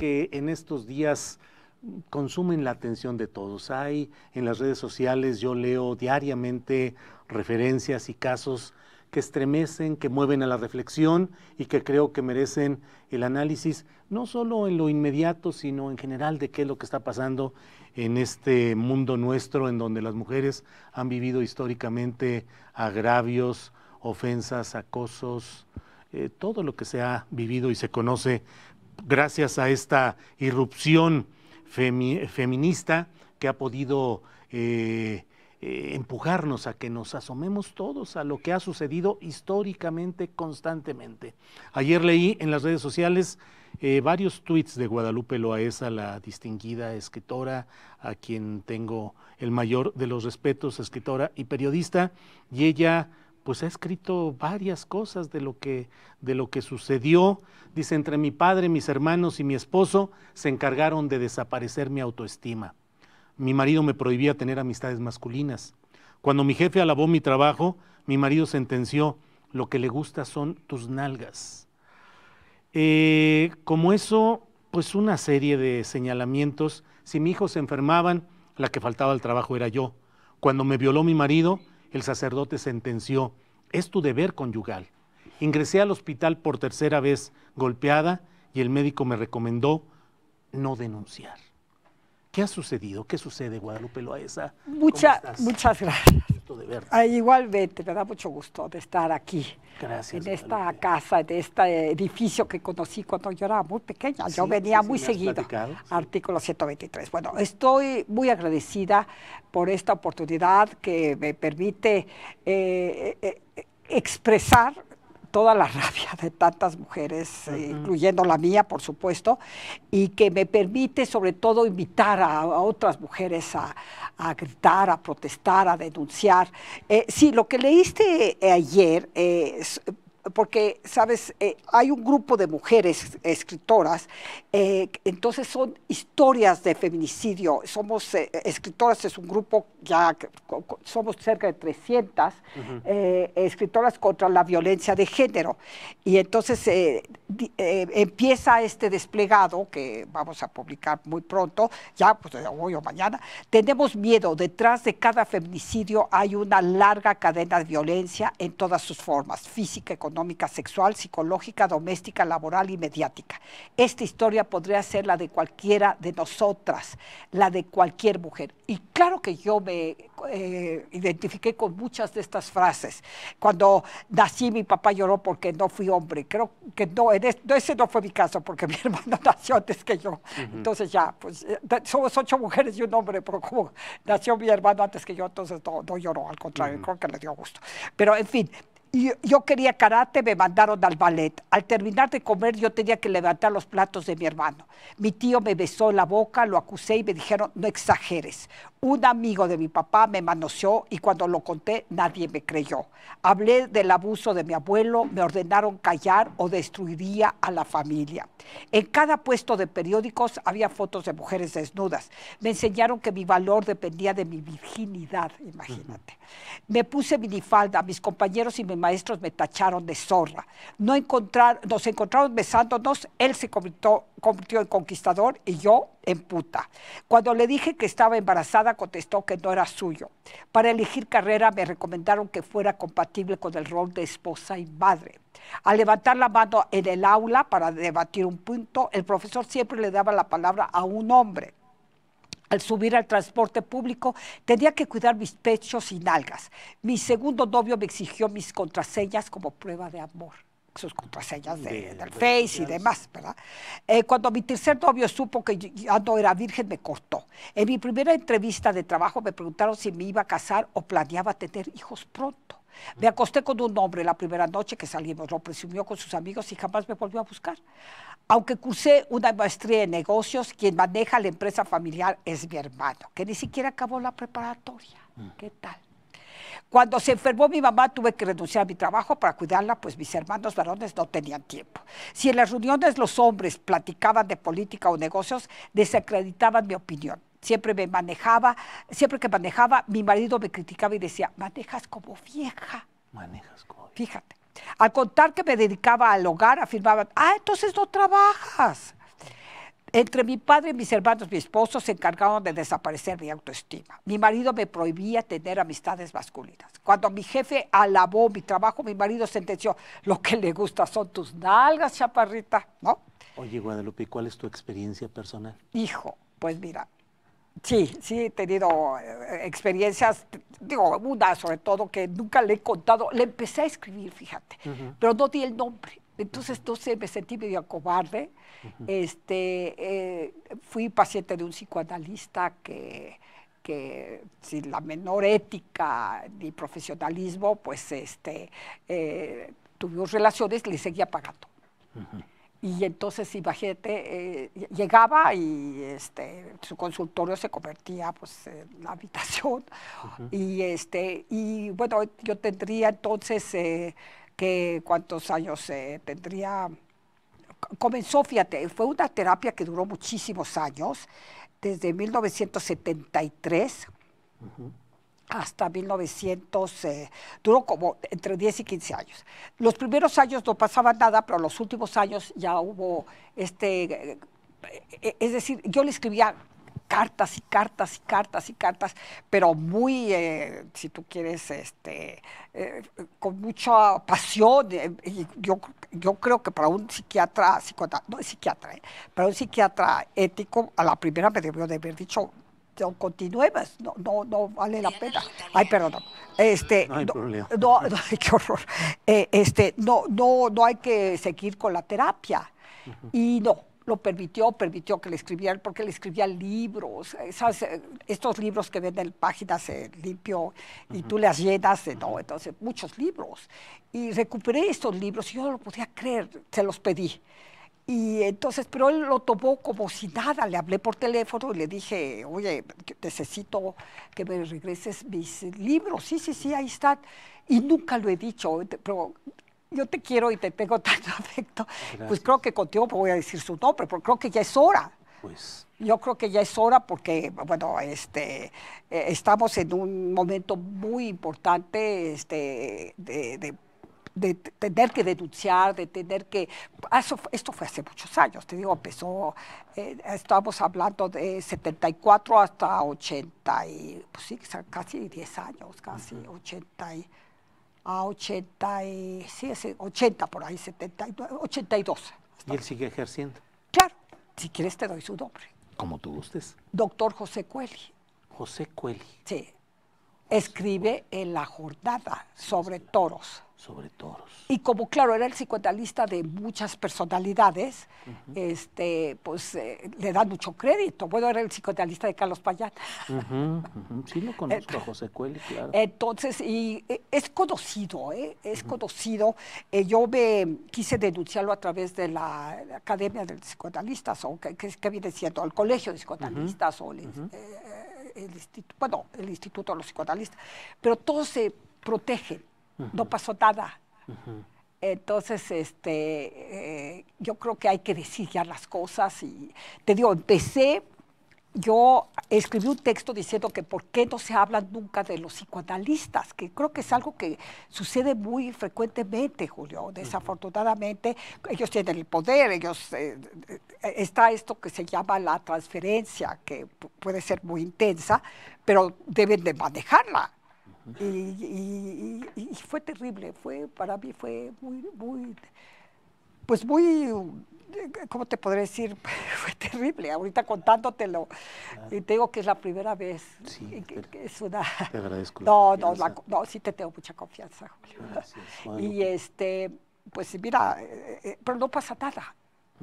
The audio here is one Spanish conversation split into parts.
que en estos días consumen la atención de todos. Hay en las redes sociales, yo leo diariamente referencias y casos que estremecen, que mueven a la reflexión y que creo que merecen el análisis, no solo en lo inmediato, sino en general de qué es lo que está pasando en este mundo nuestro en donde las mujeres han vivido históricamente agravios, ofensas, acosos, eh, todo lo que se ha vivido y se conoce gracias a esta irrupción feminista que ha podido eh, eh, empujarnos a que nos asomemos todos a lo que ha sucedido históricamente, constantemente. Ayer leí en las redes sociales eh, varios tweets de Guadalupe Loaesa, la distinguida escritora, a quien tengo el mayor de los respetos, escritora y periodista, y ella pues ha escrito varias cosas de lo que, de lo que sucedió. Dice, entre mi padre, mis hermanos y mi esposo se encargaron de desaparecer mi autoestima. Mi marido me prohibía tener amistades masculinas. Cuando mi jefe alabó mi trabajo, mi marido sentenció, lo que le gusta son tus nalgas. Eh, como eso, pues una serie de señalamientos. Si mi hijo se enfermaban, la que faltaba al trabajo era yo. Cuando me violó mi marido, el sacerdote sentenció, es tu deber conyugal. Ingresé al hospital por tercera vez golpeada y el médico me recomendó no denunciar. ¿Qué ha sucedido? ¿Qué sucede, Guadalupe Loaesa? Mucha, muchas gracias de ver. igualmente, me da mucho gusto de estar aquí. En esta casa, en este edificio que conocí cuando yo era muy pequeña. yo venía muy seguido. Artículo 123. Bueno, estoy muy agradecida por esta oportunidad que me permite eh, eh, eh, expresar toda la rabia de tantas mujeres, eh, incluyendo la mía, por supuesto, y que me permite sobre todo invitar a, otras mujeres a, gritar, a protestar, a denunciar. Eh, sí, lo que leíste eh, ayer... Eh, porque, sabes, eh, hay un grupo de mujeres escritoras, eh, entonces son historias de feminicidio. Somos eh, escritoras, es un grupo ya, somos cerca de 300 escritoras contra la violencia de género. Y entonces empieza este desplegado que vamos a publicar muy pronto, ya pues, hoy o mañana. Tenemos miedo, detrás de cada feminicidio hay una larga cadena de violencia en todas sus formas, física, y económica económica, sexual, psicológica, doméstica, laboral y mediática. Esta historia podría ser la de cualquiera de nosotras, la de cualquier mujer. Y claro que yo me eh, identifiqué con muchas de estas frases. Cuando nací mi papá lloró porque no fui hombre. Creo que no, ese no fue mi caso porque mi hermano nació antes que yo. Entonces ya, pues eh, somos ocho mujeres y un hombre, pero como nació mi hermano antes que yo, entonces no, lloró, al contrario, creo que le dio gusto. Pero en fin, yo, quería karate, me mandaron al ballet. Al terminar de comer yo tenía que levantar los platos de mi hermano. Mi tío me besó la boca, lo acusé y me dijeron, no exageres. Un amigo de mi papá me manoseó y cuando lo conté nadie me creyó. Hablé del abuso de mi abuelo, me ordenaron callar o destruiría a la familia. En cada puesto de periódicos había fotos de mujeres desnudas. Me enseñaron que mi valor dependía de mi virginidad, imagínate. Me puse minifalda, mis compañeros y mis maestros me tacharon de zorra. No encontrar, nos encontramos besándonos, él se convirtió en conquistador y yo en puta. Cuando le dije que estaba embarazada, contestó que no era suyo. Para elegir carrera me recomendaron que fuera compatible con el rol de esposa y madre. Al levantar la mano en el aula para debatir un punto, el profesor siempre le daba la palabra a un hombre. Al subir al transporte público tenía que cuidar mis pechos y nalgas. Mi segundo novio me exigió mis contraseñas como prueba de amor sus contraseñas del Face y demás, ¿verdad? Eh, cuando mi tercer novio supo que ya no era virgen, me cortó. En mi primera entrevista de trabajo me preguntaron si me iba a casar o planeaba tener hijos pronto. Me acosté con un hombre la primera noche que salimos, lo presumió con sus amigos y jamás me volvió a buscar. Aunque cursé una maestría en negocios, quien maneja la empresa familiar es mi hermano, que ni siquiera acabó la preparatoria. Mm. ¿Qué tal? Cuando se enfermó mi mamá tuve que renunciar a mi trabajo para cuidarla, pues mis hermanos varones no tenían tiempo. Si en las reuniones los hombres platicaban de política o negocios, desacreditaban mi opinión. Siempre me manejaba, siempre que manejaba, mi marido me criticaba y decía, manejas como vieja. Manejas como vieja. Fíjate. Al contar que me dedicaba al hogar, afirmaban, ah, entonces no trabajas. Entre mi padre y mis hermanos, mi esposo, se encargaron de desaparecer mi autoestima. Mi marido me prohibía tener amistades masculinas. Cuando mi jefe alabó mi trabajo, mi marido sentenció, lo que le gusta son tus nalgas, chaparrita, ¿no? Oye, Guadalupe, ¿cuál es tu experiencia personal? Hijo, pues mira, Sí, sí, he tenido eh, experiencias, digo, una sobre todo que nunca le he contado. Le empecé a escribir, fíjate, pero no di el nombre. Entonces, entonces me sentí medio cobarde. este, eh, fui paciente de un psicoanalista que, que sin la menor ética ni profesionalismo, pues este, eh, tuvimos relaciones, le seguía pagando. Y entonces, imagínate, eh, llegaba y este, su consultorio se convertía pues, en la habitación. y, este, y bueno, yo tendría entonces que cuántos años eh, tendría, comenzó, fíjate, fue una terapia que duró muchísimos años, desde 1973 hasta 1900, eh, duró como entre 10 y 15 años. Los primeros años no pasaba nada, pero los últimos años ya hubo este... Eh, es decir, yo le escribía cartas y cartas y cartas y cartas, pero muy, eh, si tú quieres, este, eh, con mucha pasión. Eh, yo, yo creo que para un psiquiatra, no es psiquiatra, para un psiquiatra ético, a la primera me debió de haber dicho, no no, no, vale la pena. Ay, perdón. Este, no hay qué horror. este, no, no, no hay que seguir con la terapia. Y no, lo permitió, permitió que le escribieran, porque le escribía libros, eh, estos libros que venden páginas limpio y tú las llenas, de, ¿no? Entonces, muchos libros. Y recuperé estos libros y yo no lo podía creer, se los pedí. Y entonces, pero él lo tomó como si nada. Le hablé por teléfono y le dije, oye, necesito que me regreses mis libros. Sí, sí, sí, ahí están. Y nunca lo he dicho, pero yo te quiero y te tengo tanto afecto, pues creo que contigo voy a decir su nombre, porque creo que ya es hora. Pues. Yo creo que ya es hora porque, bueno, este, eh, estamos en un momento muy importante este, de, de de tener que denunciar, de tener que... Ah, esto fue hace muchos años, te digo, empezó, eh, estamos hablando de 74 hasta 80, y, pues sí, casi 10 años, casi 80. Y, a 80, sí, 80 por ahí, 79, 82. ¿Y él sigue ejerciendo? Claro, si quieres te doy su nombre. Como tú gustes. Doctor José Cueli. José Cueli. Sí. Escribe en la jornada sobre toros. Sobre toros. Y como, claro, era el psicoanalista de muchas personalidades, este, pues eh, le dan mucho crédito. Bueno, era el psicoanalista de Carlos Payán. Sí, lo conozco, José Cueli, claro. Entonces, y eh, es conocido, ¿eh? es conocido. yo me quise denunciarlo a través de la, Academia de Psicoanalistas, o que, viene siendo el Colegio de Psicoanalistas, o el, instituto, bueno, el Instituto de los Psicoanalistas. Pero todos se protegen, no pasó nada entonces, este, eh, yo creo que hay que decir ya las cosas. Y te digo, empecé, yo escribí un texto diciendo que por qué no se habla nunca de los psicoanalistas, que creo que es algo que sucede muy frecuentemente, Julio. Desafortunadamente, ellos tienen el poder, ellos eh, está esto que se llama la transferencia, que puede ser muy intensa, pero deben de manejarla. Y, y, fue terrible, fue, para mí fue muy, muy, pues muy, ¿cómo te podré decir? fue terrible, ahorita contándotelo. Y te digo que es la primera vez. Sí, es una... Te agradezco. No, no, no, sí te tengo mucha confianza, y pues este, pues mira, eh, eh, pero no pasa nada.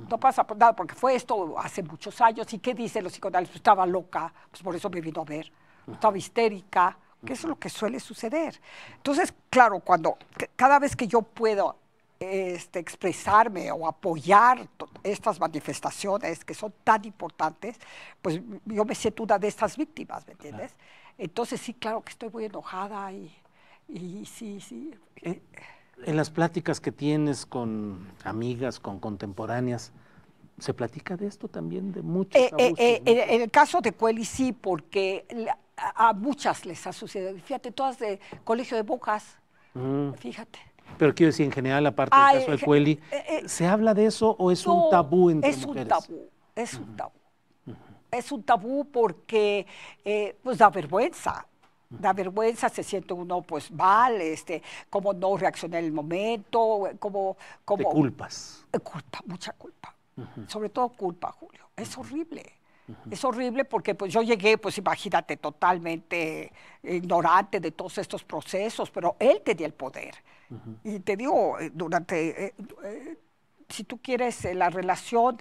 No pasa por nada, porque fue esto hace muchos años. ¿Y qué dicen los psicodales, Estaba loca, pues por eso me vino a ver. Estaba histérica, que es lo que suele suceder. Entonces, claro, cuando cada vez que yo puedo este, expresarme o apoyar estas manifestaciones que son tan importantes, pues yo me siento una de estas víctimas, ¿me entiendes? Entonces sí, claro que estoy muy enojada y, y sí, sí. Eh, en, las pláticas que tienes con amigas, con contemporáneas, ¿se platica de esto también, de muchos eh, eh, abusos? en, el caso de Cueli sí, porque a, muchas les ha sucedido. Fíjate, todas de colegio de bocas. Mm. Fíjate. Pero quiero decir, en general, aparte del caso de Cueli, eh, eh, eh, ¿se habla de eso o es un tabú entre es Un tabú, es un tabú, es un tabú. porque pues, da vergüenza. Da vergüenza, se siente uno pues mal, este, cómo no reacciona en el momento, como... como culpas. Culpa, mucha culpa. Sobre todo culpa, Julio. Es horrible. Es horrible porque pues yo llegué, pues imagínate, totalmente ignorante de todos estos procesos, pero él tenía el poder. Y te digo, eh, durante, eh, eh, si tú quieres, la relación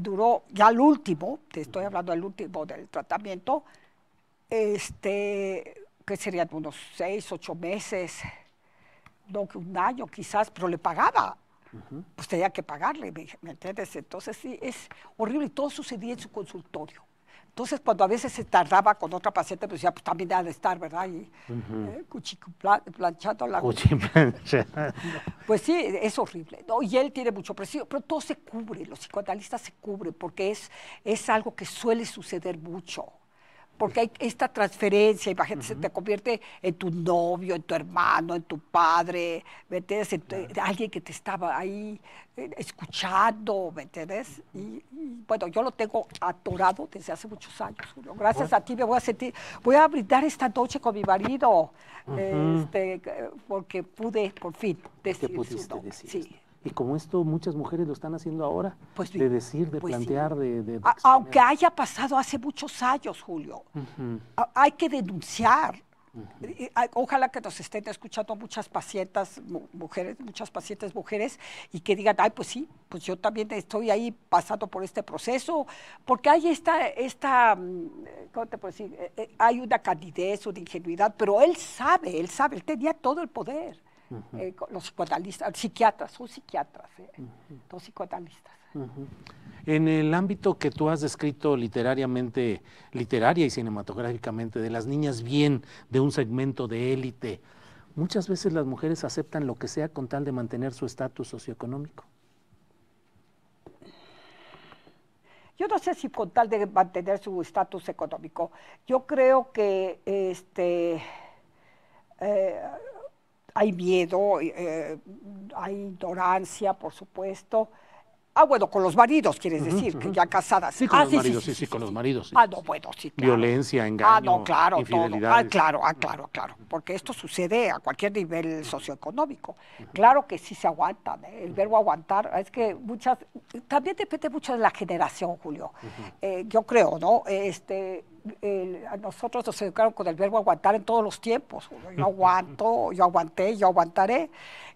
duró ya el último, te estoy hablando del último del tratamiento, este, que serían unos seis, ocho meses, no que un año quizás, pero le pagaba pues tenía que pagarle, ¿me entiendes? Entonces sí, es horrible y todo sucedía en su consultorio. Entonces, cuando a veces se tardaba con otra paciente, pues ya pues, también ha de estar, ¿verdad? Y uh la... pues sí, es horrible. Y él tiene mucho presión, pero todo se cubre, los psicoanalistas se cubren, porque es algo que suele suceder mucho porque hay esta transferencia, imagínate, se te convierte en tu novio, en tu hermano, en tu padre, ¿me entiendes? Alguien que te estaba ahí eh, escuchando, ¿me entiendes? Y, bueno, yo lo tengo atorado desde hace muchos años, Gracias a ti me voy a sentir, voy a brindar esta noche con mi marido, este, eh, porque pude por fin decir. Sí. Y como esto muchas mujeres lo están haciendo ahora, pues de decir, de pues plantear, de, Aunque haya pasado hace muchos años, Julio, hay que denunciar. Ojalá que nos estén escuchando muchas pacientes, mujeres, muchas pacientes mujeres, y que digan, ay, pues sí, pues yo también estoy ahí pasando por este proceso, porque hay esta, esta mm, ¿cómo te puedo decir? Eh, eh, hay una candidez, una ingenuidad, pero él sabe, él sabe, él tenía todo el poder. Eh, los psicoanalistas, psiquiatras, son psiquiatras, eh, En el ámbito que tú has descrito literariamente, literaria y cinematográficamente, de las niñas bien, de un segmento de élite, muchas veces las mujeres aceptan lo que sea con tal de mantener su estatus socioeconómico. Yo no sé si con tal de mantener su estatus económico. Yo creo que este, eh, hay miedo, eh, hay ignorancia, por supuesto. Ah, bueno, con los maridos, quieres decir, que ya casadas. Sí, con ah, los maridos, sí, sí, con los maridos. Ah, no, bueno, sí, claro. Violencia, engaño, ah, no, claro, Ah, claro, claro, claro, porque esto sucede a cualquier nivel socioeconómico. Claro que sí se aguantan, ¿eh? el verbo aguantar, es que muchas, también depende mucho de la generación, Julio, eh, yo creo, ¿no? Este, a nosotros nos educaron con el verbo aguantar en todos los tiempos. Yo aguanto, yo aguanté, yo aguantaré.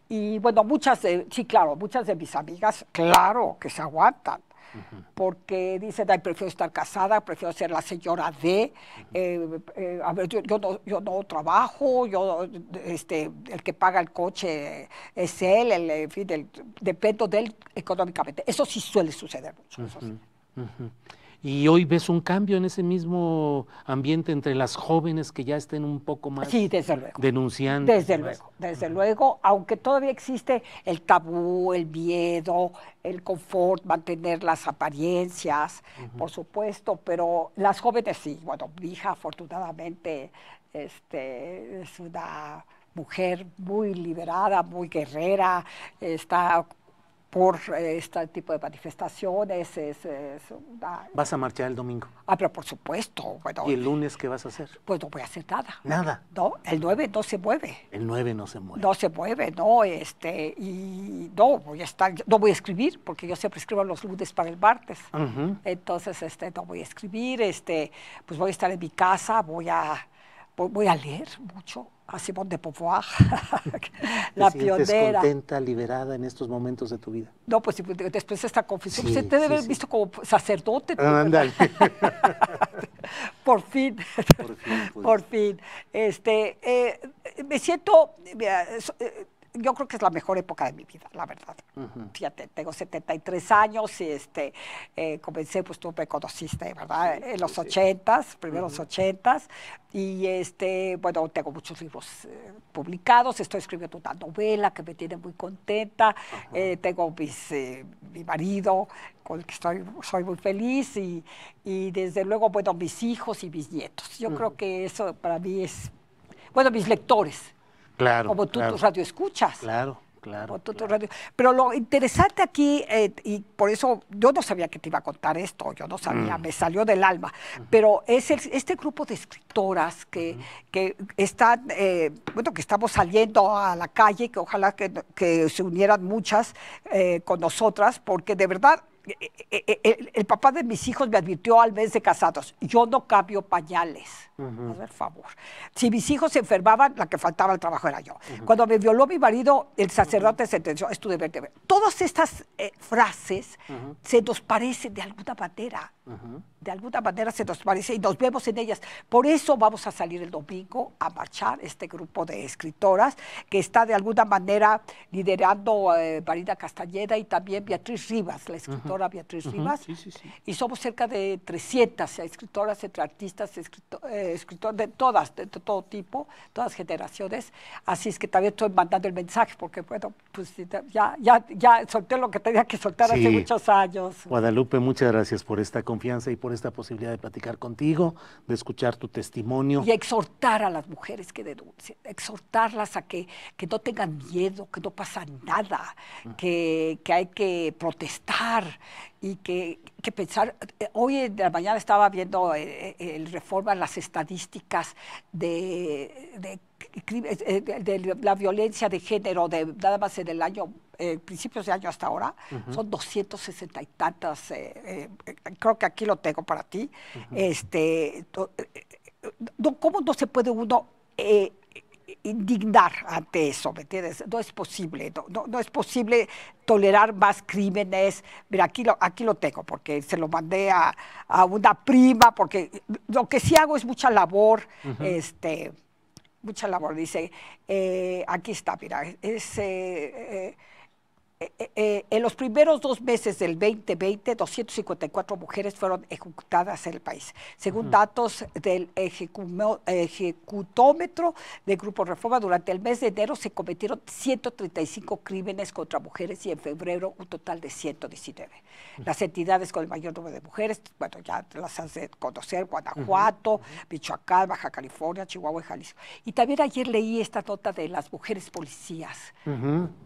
Y bueno, muchas, de, sí, claro, muchas de mis amigas, claro que se aguantan. Porque dicen, Ay, prefiero estar casada, prefiero ser la señora de, eh, eh, a ver, yo, no, trabajo, yo, este, el que paga el coche es él, en fin, dependo de él económicamente. Eso sí suele suceder mucho. Y hoy ves un cambio en ese mismo ambiente entre las jóvenes que ya estén un poco más denunciando. Desde luego, desde luego, aunque todavía existe el tabú, el miedo, el confort, mantener las apariencias, por supuesto, pero las jóvenes sí. Bueno, mi hija afortunadamente este, es una mujer muy liberada, muy guerrera, está por eh, este tipo de manifestaciones. Es, ¿Vas a marchar el domingo? Ah, pero por supuesto. ¿Y el lunes qué vas a hacer? Pues no voy a hacer nada. ¿Nada? No, el 9 no se mueve. El 9 no se mueve. No se mueve, no, este, y no voy a estar, no voy a escribir, porque yo siempre escribo los lunes para el martes. Entonces, este, no voy a escribir, este, pues voy a estar en mi casa, voy a, voy a leer mucho, a Simone de Beauvoir, ah". la ¿Te pionera. contenta, liberada en estos momentos de tu vida? No, pues, pues después de esta confesión, pues, te usted debe haber visto como sacerdote. Anda, por fin, por fin. Pues. Por fin. Este, eh, me siento, eh, yo creo que es la mejor época de mi vida, la verdad. Fíjate, tengo 73 años y este, eh, comencé, pues tú me conociste, ¿verdad? en los ochentas, primeros ochentas. Y este, bueno, tengo muchos libros eh, publicados, estoy escribiendo una novela que me tiene muy contenta, eh, tengo mi marido con el que estoy, soy muy feliz y, y desde luego, bueno, mis hijos y mis nietos. Yo creo que eso para mí es, bueno, mis lectores Claro. Como tú claro, tu radio escuchas. Claro. Claro, Pero lo interesante aquí, eh, y por eso yo no sabía que te iba a contar esto, yo no sabía, mm. me salió del alma, pero es este grupo de escritoras que, están, eh, bueno, que estamos saliendo a la calle, que ojalá que, se unieran muchas eh, con nosotras, porque de verdad eh, eh, eh, el, papá de mis hijos me advirtió al mes de casados, yo no cambio pañales. A favor. Si mis hijos se enfermaban, la que faltaba al trabajo era yo. Cuando me violó mi marido, el sacerdote sentenció, es tu deber de ver. Todas estas frases se nos parecen de alguna manera. De alguna manera se nos parece y nos vemos en ellas. Por eso vamos a salir el domingo a marchar este grupo de escritoras que está de alguna manera liderando Marina Castañeda y también Beatriz Rivas, la escritora escritora Beatriz Rivas, y somos cerca de 300 escritoras, entre artistas, eh, escritor, de todas, de, todo tipo, todas generaciones, así es que también estoy mandando el mensaje, porque bueno, pues ya, ya, ya solté lo que tenía que soltar hace muchos años. Guadalupe, muchas gracias por esta confianza y por esta posibilidad de platicar contigo, de escuchar tu testimonio. Y exhortar a las mujeres que denuncien, exhortarlas a que, que no tengan miedo, que no pasa nada, mm. que, que hay que protestar, y que, pensar, eh, hoy en la mañana estaba viendo eh, eh, el, reforma, las estadísticas de, de la violencia de género, de nada más en el año, principios de año hasta ahora, son 260 y tantas, creo que aquí lo tengo para ti. este, ¿Cómo no se puede uno indignar ante eso, ¿me entiendes? No es posible, no, es posible tolerar más crímenes. Mira, aquí lo, aquí lo tengo, porque se lo mandé a, una prima, porque lo que sí hago es mucha labor, este, mucha labor. Dice, eh, aquí está, mira, es... Eh, eh, eh, eh, eh, en los primeros dos meses del 2020, 254 mujeres fueron ejecutadas en el país, según datos del ejecutómetro del Grupo Reforma. Durante el mes de enero se cometieron 135 crímenes contra mujeres y en febrero un total de 119. Las entidades con el mayor número de mujeres, bueno, ya las han de conocer, Guanajuato, Michoacán, Baja California, Chihuahua y Jalisco. Y también ayer leí esta nota de las mujeres policías,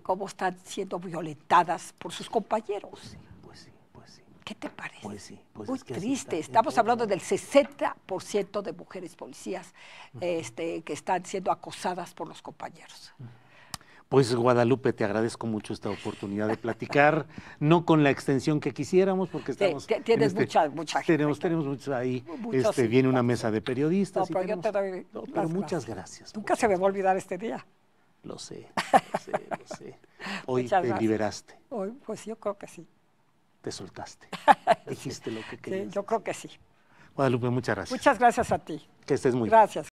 cómo están siendo violadas violentadas por sus compañeros. Pues pues pues ¿Qué te parece? Pues Muy triste. Estamos hablando del 60% de mujeres policías este, que están siendo acosadas por los compañeros. Pues Guadalupe, te agradezco mucho esta oportunidad de platicar, no con la extensión que quisiéramos, porque estamos. tienes este Tenemos, muchos ahí. Este, viene una mesa de periodistas. pero muchas gracias. Nunca se me va a olvidar este día. Lo sé, lo sé, lo sé. Hoy te liberaste. Hoy, pues yo creo que sí. Te soltaste. Dijiste lo que querías. Sí, yo creo que sí. Guadalupe, muchas gracias. Muchas gracias a ti. Que estés muy bien. Gracias.